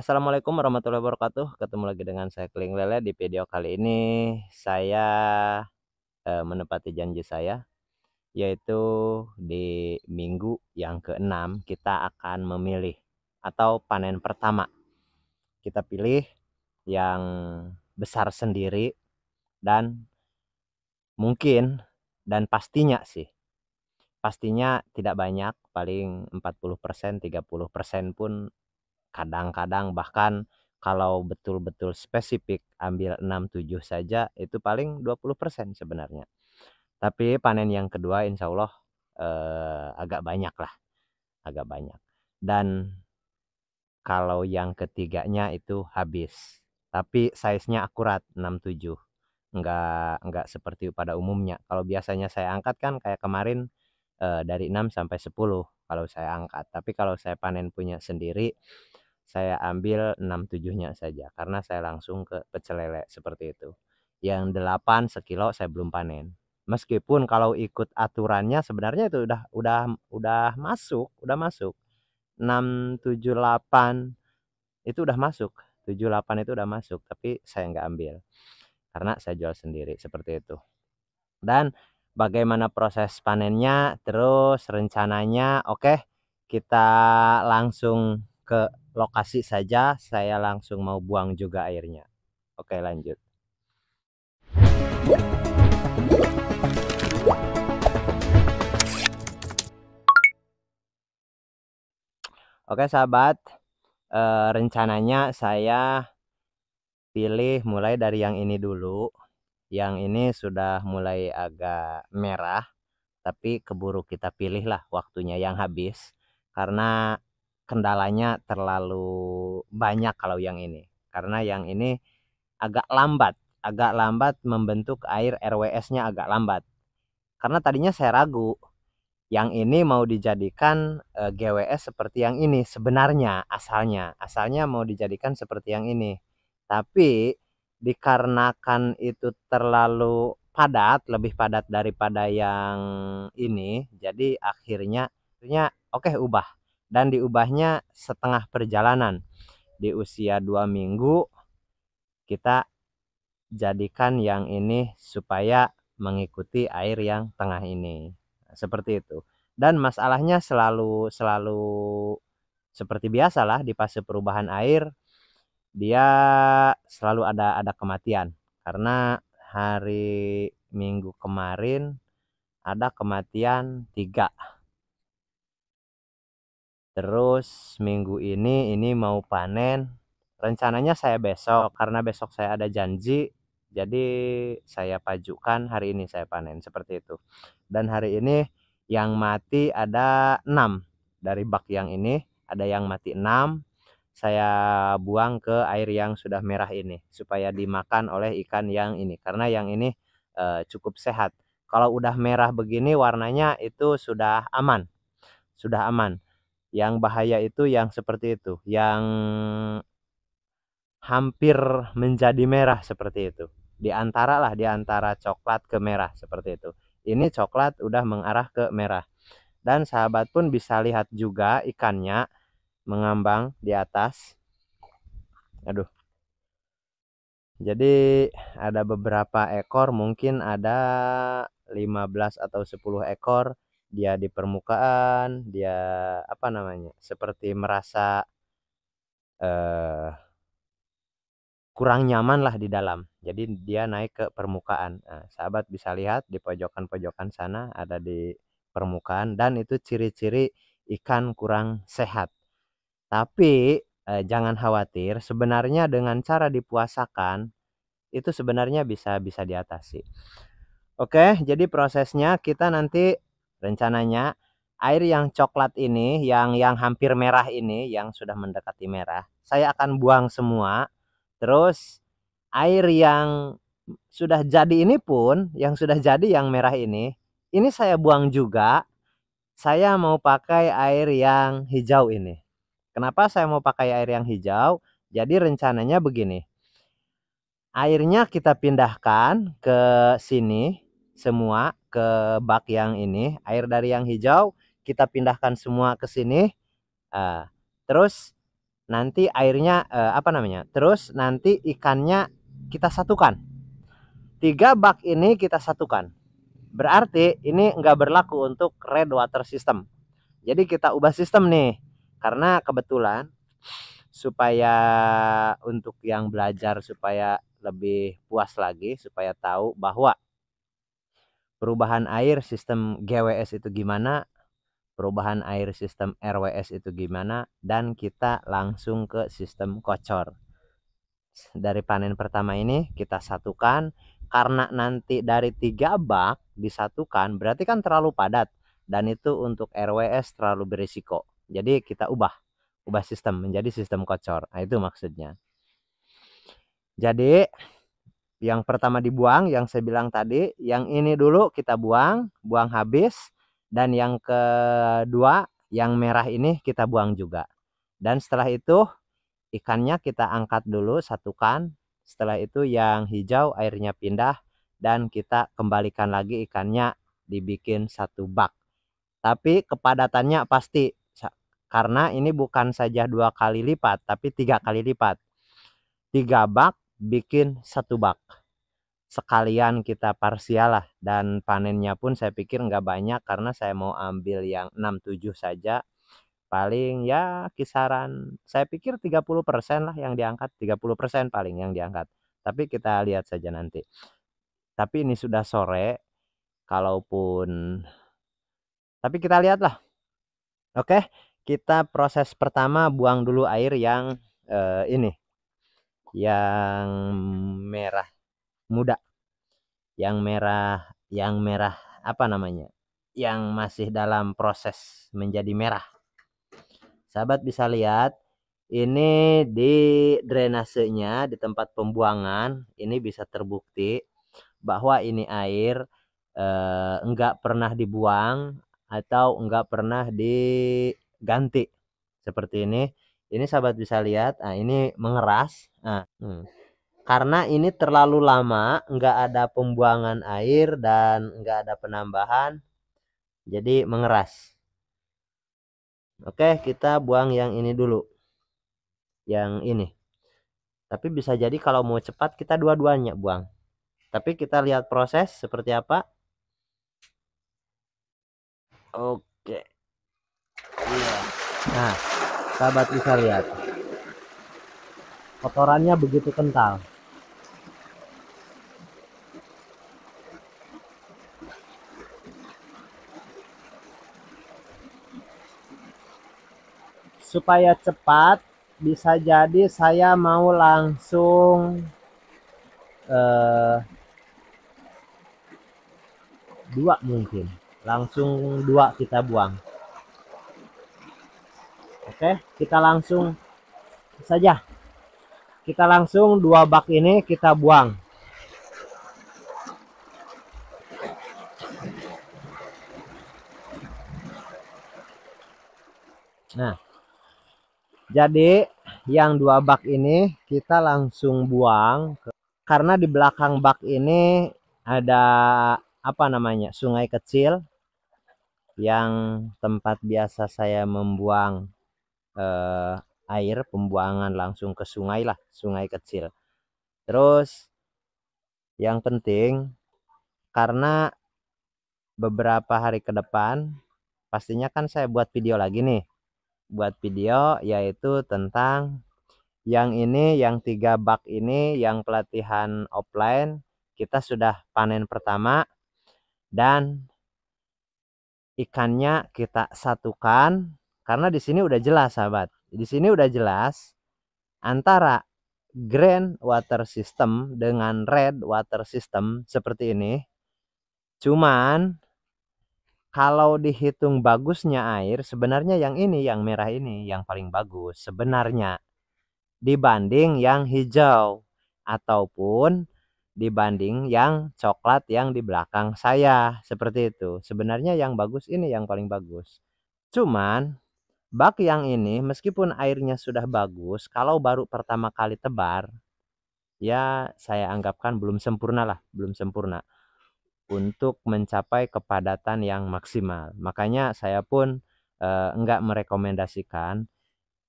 Assalamualaikum warahmatullahi wabarakatuh. Ketemu lagi dengan saya Keling Lele di video kali ini saya e, menepati janji saya yaitu di minggu yang ke keenam kita akan memilih atau panen pertama. Kita pilih yang besar sendiri dan mungkin dan pastinya sih pastinya tidak banyak paling 40% 30% pun kadang-kadang bahkan kalau betul-betul spesifik ambil 6-7 saja itu paling 20% sebenarnya. Tapi panen yang kedua insya Allah eh, agak banyak lah, agak banyak. Dan kalau yang ketiganya itu habis, tapi size-nya akurat 67 enggak enggak seperti pada umumnya kalau biasanya saya angkat kan kayak kemarin eh, dari 6 sampai 10 kalau saya angkat tapi kalau saya panen punya sendiri saya ambil 67-nya saja karena saya langsung ke pecel lele seperti itu. Yang 8 sekilo saya belum panen. Meskipun kalau ikut aturannya sebenarnya itu udah udah udah masuk, udah masuk. 6 7 8 itu udah masuk. 78 itu udah masuk tapi saya nggak ambil karena saya jual sendiri seperti itu dan bagaimana proses panennya terus rencananya oke okay, kita langsung ke lokasi saja saya langsung mau buang juga airnya oke lanjut Oke sahabat, e, rencananya saya pilih mulai dari yang ini dulu. Yang ini sudah mulai agak merah, tapi keburu kita pilih lah waktunya yang habis. Karena kendalanya terlalu banyak kalau yang ini karena yang ini agak lambat agak lambat membentuk air RWS-nya agak lambat karena tadinya saya ragu yang ini mau dijadikan e, GWS seperti yang ini sebenarnya asalnya asalnya mau dijadikan seperti yang ini tapi dikarenakan itu terlalu padat lebih padat daripada yang ini jadi akhirnya akhirnya oke okay, ubah dan diubahnya setengah perjalanan. Di usia dua minggu kita jadikan yang ini supaya mengikuti air yang tengah ini. Seperti itu. Dan masalahnya selalu selalu seperti biasalah di fase perubahan air dia selalu ada ada kematian karena hari Minggu kemarin ada kematian tiga Terus minggu ini ini mau panen. Rencananya saya besok karena besok saya ada janji. Jadi saya pajukan hari ini saya panen seperti itu. Dan hari ini yang mati ada 6 dari bak yang ini, ada yang mati 6. Saya buang ke air yang sudah merah ini supaya dimakan oleh ikan yang ini karena yang ini e, cukup sehat. Kalau udah merah begini warnanya itu sudah aman. Sudah aman yang bahaya itu yang seperti itu, yang hampir menjadi merah seperti itu. Di antara lah, di antara coklat ke merah seperti itu. Ini coklat udah mengarah ke merah. Dan sahabat pun bisa lihat juga ikannya mengambang di atas. Aduh. Jadi ada beberapa ekor, mungkin ada 15 atau 10 ekor dia di permukaan dia apa namanya seperti merasa eh, kurang nyaman lah di dalam jadi dia naik ke permukaan nah, sahabat bisa lihat di pojokan-pojokan sana ada di permukaan dan itu ciri-ciri ikan kurang sehat tapi eh, jangan khawatir sebenarnya dengan cara dipuasakan itu sebenarnya bisa bisa diatasi oke jadi prosesnya kita nanti Rencananya air yang coklat ini, yang yang hampir merah ini, yang sudah mendekati merah, saya akan buang semua. Terus air yang sudah jadi ini pun, yang sudah jadi yang merah ini, ini saya buang juga. Saya mau pakai air yang hijau ini. Kenapa saya mau pakai air yang hijau? Jadi rencananya begini. Airnya kita pindahkan ke sini semua ke bak yang ini air dari yang hijau kita pindahkan semua ke sini uh, terus nanti airnya uh, apa namanya terus nanti ikannya kita satukan tiga bak ini kita satukan berarti ini nggak berlaku untuk red water system jadi kita ubah sistem nih karena kebetulan supaya untuk yang belajar supaya lebih puas lagi supaya tahu bahwa perubahan air sistem GWS itu gimana, perubahan air sistem RWS itu gimana, dan kita langsung ke sistem kocor. Dari panen pertama ini kita satukan, karena nanti dari tiga bak disatukan berarti kan terlalu padat dan itu untuk RWS terlalu berisiko. Jadi kita ubah, ubah sistem menjadi sistem kocor. Nah, itu maksudnya. Jadi yang pertama dibuang, yang saya bilang tadi. Yang ini dulu kita buang, buang habis. Dan yang kedua, yang merah ini kita buang juga. Dan setelah itu ikannya kita angkat dulu, satukan. Setelah itu yang hijau airnya pindah dan kita kembalikan lagi ikannya dibikin satu bak. Tapi kepadatannya pasti karena ini bukan saja dua kali lipat tapi tiga kali lipat. Tiga bak bikin satu bak sekalian kita parsial lah dan panennya pun saya pikir nggak banyak karena saya mau ambil yang 67 saja paling ya kisaran saya pikir 30% lah yang diangkat 30% paling yang diangkat tapi kita lihat saja nanti tapi ini sudah sore kalaupun tapi kita lihat lah oke kita proses pertama buang dulu air yang eh, ini yang merah muda yang merah yang merah apa namanya yang masih dalam proses menjadi merah sahabat bisa lihat ini di drainasenya di tempat pembuangan ini bisa terbukti bahwa ini air eh, enggak pernah dibuang atau enggak pernah diganti seperti ini ini sahabat bisa lihat nah ini mengeras Nah, hmm. Karena ini terlalu lama, nggak ada pembuangan air dan nggak ada penambahan, jadi mengeras. Oke, kita buang yang ini dulu. Yang ini. Tapi bisa jadi kalau mau cepat kita dua-duanya buang. Tapi kita lihat proses seperti apa. Oke. Iya. Nah, sahabat bisa lihat kotorannya begitu kental supaya cepat bisa jadi saya mau langsung eh, dua mungkin langsung dua kita buang oke kita langsung saja kita langsung dua bak ini kita buang nah jadi yang dua bak ini kita langsung buang karena di belakang bak ini ada apa namanya sungai kecil yang tempat biasa saya membuang eh, air pembuangan langsung ke sungai lah, sungai kecil. Terus yang penting karena beberapa hari ke depan pastinya kan saya buat video lagi nih. Buat video yaitu tentang yang ini yang tiga bak ini yang pelatihan offline kita sudah panen pertama dan ikannya kita satukan karena di sini udah jelas sahabat di sini udah jelas antara grand water system dengan red water system seperti ini. Cuman kalau dihitung bagusnya air, sebenarnya yang ini yang merah ini yang paling bagus sebenarnya dibanding yang hijau ataupun dibanding yang coklat yang di belakang saya seperti itu. Sebenarnya yang bagus ini yang paling bagus. Cuman Bak yang ini meskipun airnya sudah bagus, kalau baru pertama kali tebar, ya saya anggapkan belum sempurna lah, belum sempurna untuk mencapai kepadatan yang maksimal. Makanya saya pun eh, enggak merekomendasikan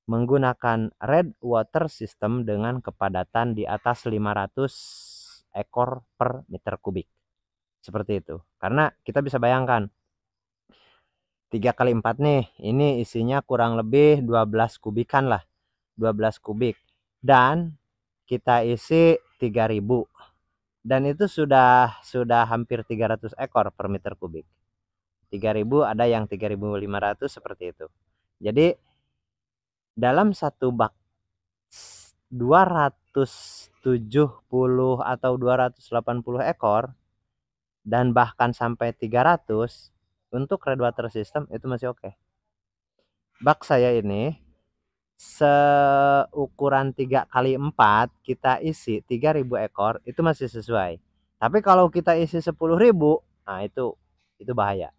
menggunakan red water system dengan kepadatan di atas 500 ekor per meter kubik. Seperti itu. Karena kita bisa bayangkan 3 kali 4 nih ini isinya kurang lebih 12 kubikan lah 12 kubik dan kita isi 3000 dan itu sudah sudah hampir 300 ekor per meter kubik 3000 ada yang 3500 seperti itu jadi dalam satu bak 270 atau 280 ekor dan bahkan sampai 300 untuk red water system itu masih oke okay. bak saya ini seukuran 3 kali 4 kita isi 3000 ekor itu masih sesuai tapi kalau kita isi 10.000 nah itu itu bahaya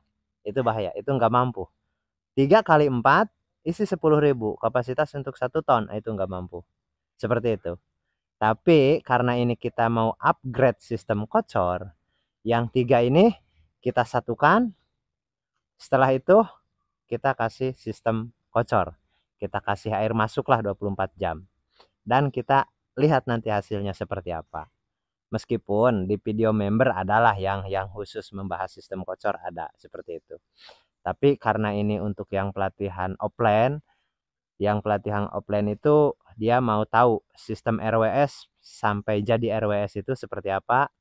itu bahaya itu nggak mampu 3 kali 4 isi 10.000 kapasitas untuk satu ton nah, itu nggak mampu seperti itu tapi karena ini kita mau upgrade sistem kocor yang tiga ini kita satukan setelah itu kita kasih sistem kocor kita kasih air masuklah 24 jam dan kita lihat nanti hasilnya seperti apa meskipun di video member adalah yang yang khusus membahas sistem kocor ada seperti itu tapi karena ini untuk yang pelatihan offline yang pelatihan offline itu dia mau tahu sistem RWS sampai jadi RWS itu seperti apa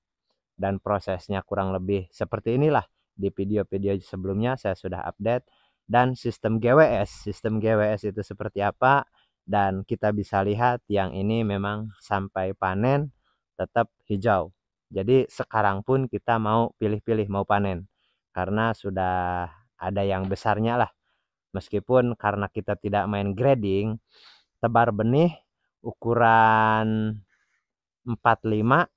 dan prosesnya kurang lebih seperti inilah di video-video sebelumnya saya sudah update dan sistem GWS. Sistem GWS itu seperti apa dan kita bisa lihat yang ini memang sampai panen tetap hijau. Jadi sekarang pun kita mau pilih-pilih mau panen karena sudah ada yang besarnya lah. Meskipun karena kita tidak main grading, tebar benih ukuran 45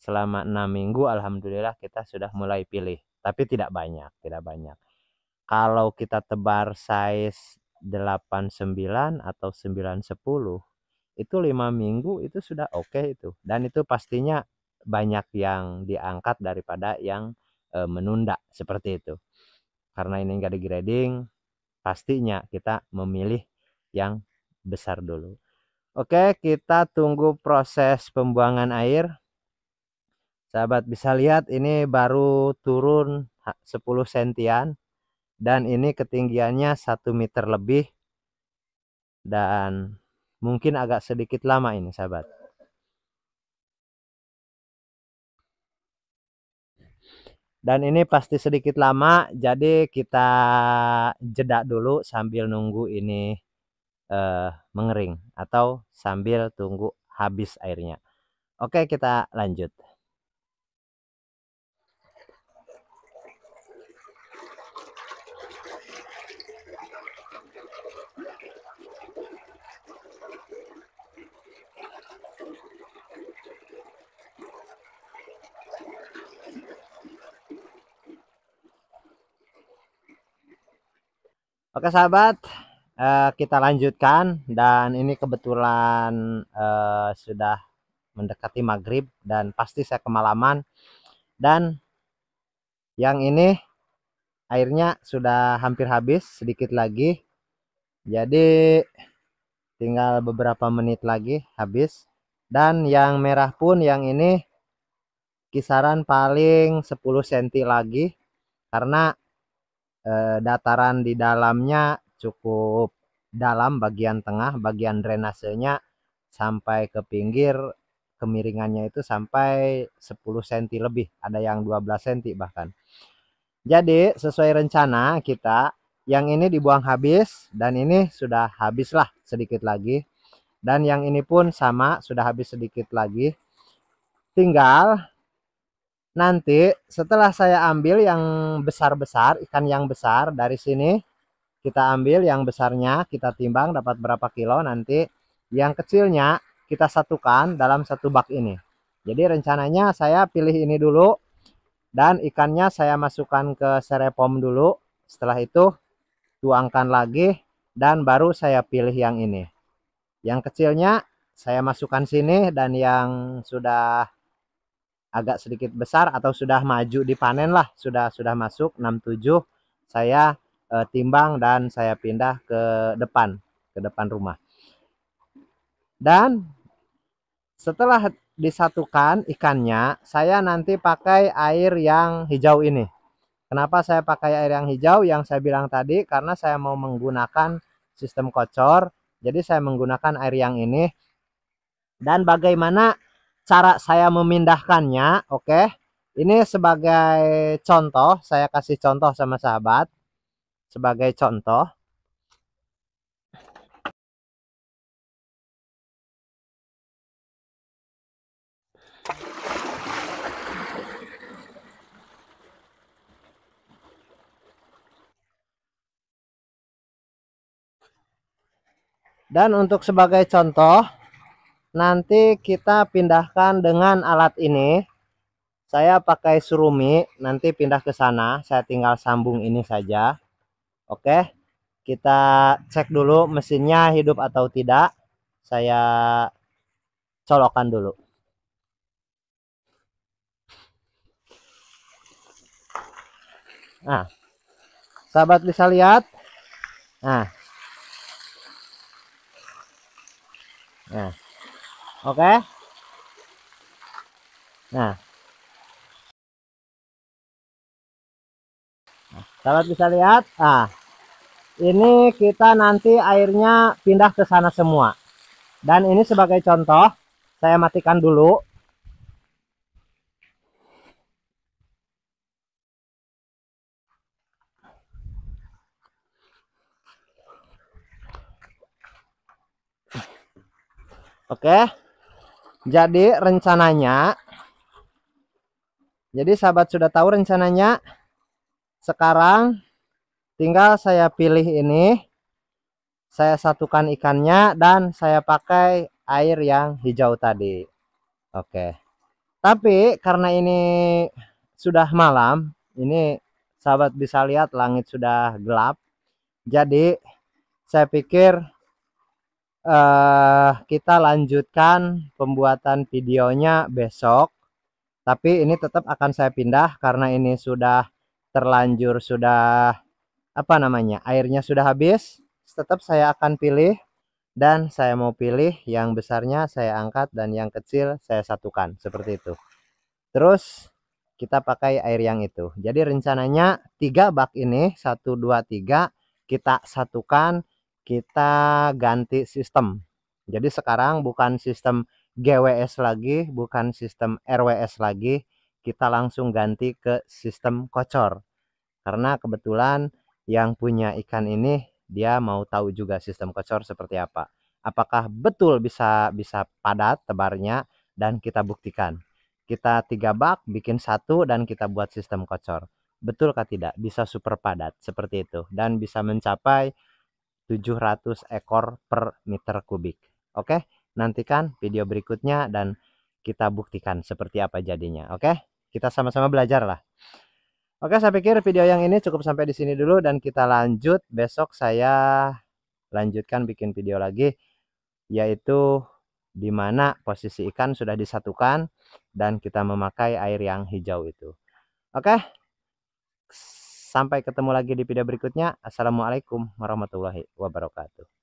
selama 6 minggu alhamdulillah kita sudah mulai pilih tapi tidak banyak, tidak banyak. Kalau kita tebar size 89 atau 910 itu lima minggu itu sudah oke okay itu dan itu pastinya banyak yang diangkat daripada yang e, menunda seperti itu karena ini enggak degrading pastinya kita memilih yang besar dulu oke kita tunggu proses pembuangan air sahabat bisa lihat ini baru turun 10 sentian dan ini ketinggiannya 1 meter lebih dan mungkin agak sedikit lama ini sahabat dan ini pasti sedikit lama jadi kita jeda dulu sambil nunggu ini eh, mengering atau sambil tunggu habis airnya oke kita lanjut Oke sahabat, eh, kita lanjutkan dan ini kebetulan eh, sudah mendekati maghrib dan pasti saya kemalaman dan yang ini airnya sudah hampir habis sedikit lagi jadi tinggal beberapa menit lagi habis dan yang merah pun yang ini kisaran paling 10 cm lagi karena Eh, dataran di dalamnya cukup dalam bagian tengah, bagian drainasenya sampai ke pinggir kemiringannya itu sampai 10 cm lebih, ada yang 12 cm bahkan. Jadi sesuai rencana kita, yang ini dibuang habis dan ini sudah habislah sedikit lagi. Dan yang ini pun sama, sudah habis sedikit lagi. Tinggal nanti setelah saya ambil yang besar-besar ikan yang besar dari sini kita ambil yang besarnya kita timbang dapat berapa kilo nanti yang kecilnya kita satukan dalam satu bak ini jadi rencananya saya pilih ini dulu dan ikannya saya masukkan ke serepom dulu setelah itu tuangkan lagi dan baru saya pilih yang ini yang kecilnya saya masukkan sini dan yang sudah agak sedikit besar atau sudah maju dipanen lah sudah sudah masuk 67 saya e, timbang dan saya pindah ke depan ke depan rumah dan setelah disatukan ikannya saya nanti pakai air yang hijau ini kenapa saya pakai air yang hijau yang saya bilang tadi karena saya mau menggunakan sistem kocor jadi saya menggunakan air yang ini dan bagaimana cara saya memindahkannya oke okay? ini sebagai contoh saya kasih contoh sama sahabat sebagai contoh Dan untuk sebagai contoh, nanti kita pindahkan dengan alat ini saya pakai surumi nanti pindah ke sana saya tinggal sambung ini saja oke kita cek dulu mesinnya hidup atau tidak saya colokan dulu nah sahabat bisa lihat nah nah oke okay? nah kalau bisa lihat, ah, ini kita nanti airnya pindah ke sana semua. Dan ini sebagai contoh, saya matikan dulu. Oke. Okay. Jadi rencananya Jadi sahabat sudah tahu rencananya Sekarang tinggal saya pilih ini saya satukan ikannya dan saya pakai air yang hijau tadi oke tapi karena ini sudah malam ini sahabat bisa lihat langit sudah gelap jadi saya pikir uh, kita lanjutkan pembuatan videonya besok. Tapi ini tetap akan saya pindah karena ini sudah terlanjur sudah apa namanya airnya sudah habis. Tetap saya akan pilih dan saya mau pilih yang besarnya saya angkat dan yang kecil saya satukan seperti itu. Terus kita pakai air yang itu. Jadi rencananya tiga bak ini satu dua tiga kita satukan kita ganti sistem. Jadi sekarang bukan sistem GWS lagi, bukan sistem RWS lagi, kita langsung ganti ke sistem kocor. Karena kebetulan yang punya ikan ini dia mau tahu juga sistem kocor seperti apa. Apakah betul bisa bisa padat tebarnya dan kita buktikan. Kita tiga bak bikin satu dan kita buat sistem kocor. Betulkah tidak? Bisa super padat seperti itu dan bisa mencapai 700 ekor per meter kubik. Oke, nantikan video berikutnya dan kita buktikan seperti apa jadinya. Oke, kita sama-sama belajar lah. Oke, saya pikir video yang ini cukup sampai di sini dulu dan kita lanjut besok saya lanjutkan bikin video lagi yaitu di mana posisi ikan sudah disatukan dan kita memakai air yang hijau itu. Oke. Sampai ketemu lagi di video berikutnya. Assalamualaikum warahmatullahi wabarakatuh.